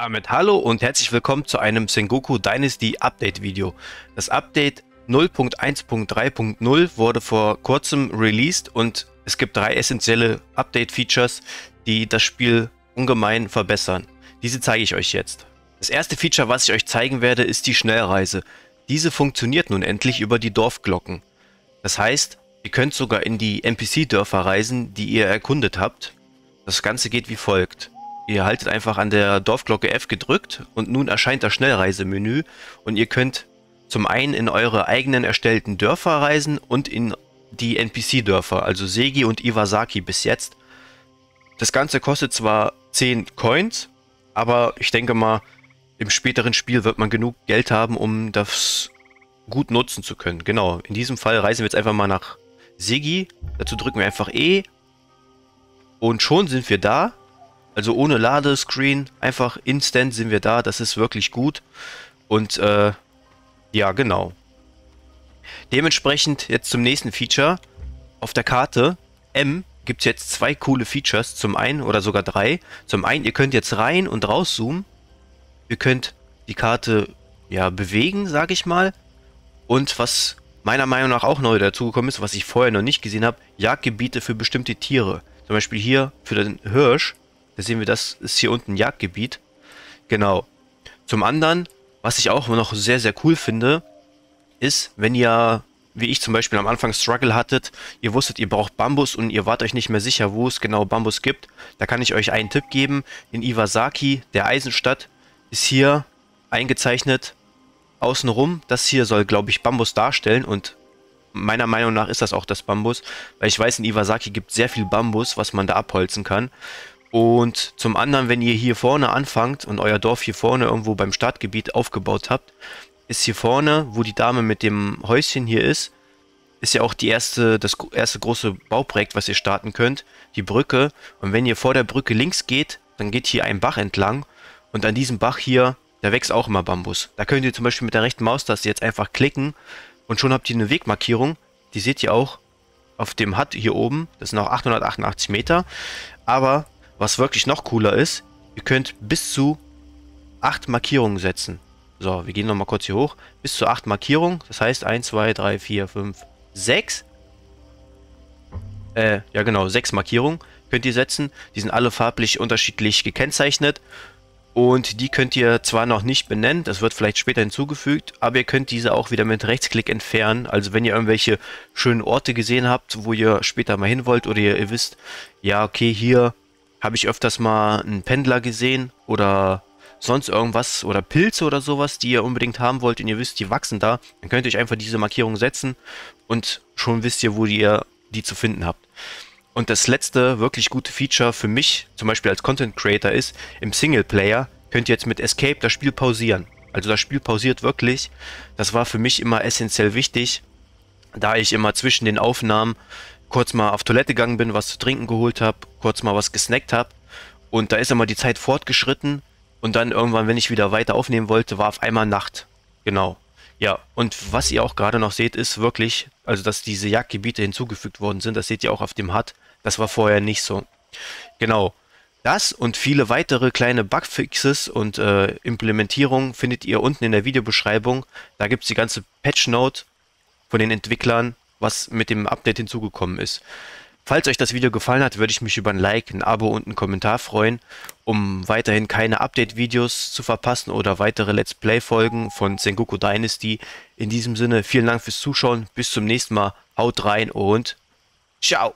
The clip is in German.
Damit hallo und herzlich willkommen zu einem Sengoku Dynasty Update Video. Das Update 0.1.3.0 wurde vor kurzem released und es gibt drei essentielle Update Features, die das Spiel ungemein verbessern. Diese zeige ich euch jetzt. Das erste Feature, was ich euch zeigen werde, ist die Schnellreise. Diese funktioniert nun endlich über die Dorfglocken. Das heißt, ihr könnt sogar in die NPC-Dörfer reisen, die ihr erkundet habt. Das Ganze geht wie folgt. Ihr haltet einfach an der Dorfglocke F gedrückt und nun erscheint das Schnellreisemenü und ihr könnt zum einen in eure eigenen erstellten Dörfer reisen und in die NPC-Dörfer, also Segi und Iwasaki bis jetzt. Das Ganze kostet zwar 10 Coins, aber ich denke mal, im späteren Spiel wird man genug Geld haben, um das gut nutzen zu können. Genau, in diesem Fall reisen wir jetzt einfach mal nach Segi. Dazu drücken wir einfach E. Und schon sind wir da. Also ohne Ladescreen, einfach instant sind wir da, das ist wirklich gut. Und äh, ja, genau. Dementsprechend jetzt zum nächsten Feature. Auf der Karte M gibt es jetzt zwei coole Features. Zum einen oder sogar drei. Zum einen, ihr könnt jetzt rein und rauszoomen. Ihr könnt die Karte ja bewegen, sage ich mal. Und was meiner Meinung nach auch neu dazugekommen ist, was ich vorher noch nicht gesehen habe, Jagdgebiete für bestimmte Tiere. Zum Beispiel hier für den Hirsch da sehen wir, das ist hier unten ein Jagdgebiet. Genau. Zum anderen, was ich auch noch sehr, sehr cool finde, ist, wenn ihr, wie ich zum Beispiel am Anfang Struggle hattet, ihr wusstet, ihr braucht Bambus und ihr wart euch nicht mehr sicher, wo es genau Bambus gibt, da kann ich euch einen Tipp geben. In Iwasaki, der Eisenstadt, ist hier eingezeichnet außenrum. Das hier soll, glaube ich, Bambus darstellen und meiner Meinung nach ist das auch das Bambus, weil ich weiß, in Iwasaki gibt es sehr viel Bambus, was man da abholzen kann. Und zum anderen, wenn ihr hier vorne anfangt und euer Dorf hier vorne irgendwo beim Startgebiet aufgebaut habt, ist hier vorne, wo die Dame mit dem Häuschen hier ist, ist ja auch die erste, das erste große Bauprojekt, was ihr starten könnt, die Brücke. Und wenn ihr vor der Brücke links geht, dann geht hier ein Bach entlang. Und an diesem Bach hier, da wächst auch immer Bambus. Da könnt ihr zum Beispiel mit der rechten Maustaste jetzt einfach klicken und schon habt ihr eine Wegmarkierung. Die seht ihr auch auf dem Hut hier oben. Das sind auch 888 Meter. Aber was wirklich noch cooler ist, ihr könnt bis zu 8 Markierungen setzen. So, wir gehen nochmal kurz hier hoch. Bis zu 8 Markierungen. Das heißt 1, 2, 3, 4, 5, 6. Äh, ja genau, 6 Markierungen könnt ihr setzen. Die sind alle farblich unterschiedlich gekennzeichnet. Und die könnt ihr zwar noch nicht benennen, das wird vielleicht später hinzugefügt, aber ihr könnt diese auch wieder mit Rechtsklick entfernen. Also wenn ihr irgendwelche schönen Orte gesehen habt, wo ihr später mal hin wollt oder ihr, ihr wisst, ja okay, hier habe ich öfters mal einen Pendler gesehen oder sonst irgendwas oder Pilze oder sowas, die ihr unbedingt haben wollt und ihr wisst, die wachsen da, dann könnt ihr euch einfach diese Markierung setzen und schon wisst ihr, wo ihr die zu finden habt. Und das letzte wirklich gute Feature für mich, zum Beispiel als Content Creator, ist, im Singleplayer könnt ihr jetzt mit Escape das Spiel pausieren. Also das Spiel pausiert wirklich. Das war für mich immer essentiell wichtig, da ich immer zwischen den Aufnahmen kurz mal auf Toilette gegangen bin, was zu trinken geholt habe, kurz mal was gesnackt habe. Und da ist immer die Zeit fortgeschritten. Und dann irgendwann, wenn ich wieder weiter aufnehmen wollte, war auf einmal Nacht. Genau. Ja, und was ihr auch gerade noch seht, ist wirklich, also dass diese Jagdgebiete hinzugefügt worden sind, das seht ihr auch auf dem HUD. Das war vorher nicht so. Genau. Das und viele weitere kleine Bugfixes und äh, Implementierungen findet ihr unten in der Videobeschreibung. Da gibt es die ganze Patch Note von den Entwicklern was mit dem Update hinzugekommen ist. Falls euch das Video gefallen hat, würde ich mich über ein Like, ein Abo und einen Kommentar freuen, um weiterhin keine Update-Videos zu verpassen oder weitere Let's Play-Folgen von Sengoku Dynasty. In diesem Sinne, vielen Dank fürs Zuschauen, bis zum nächsten Mal, haut rein und ciao!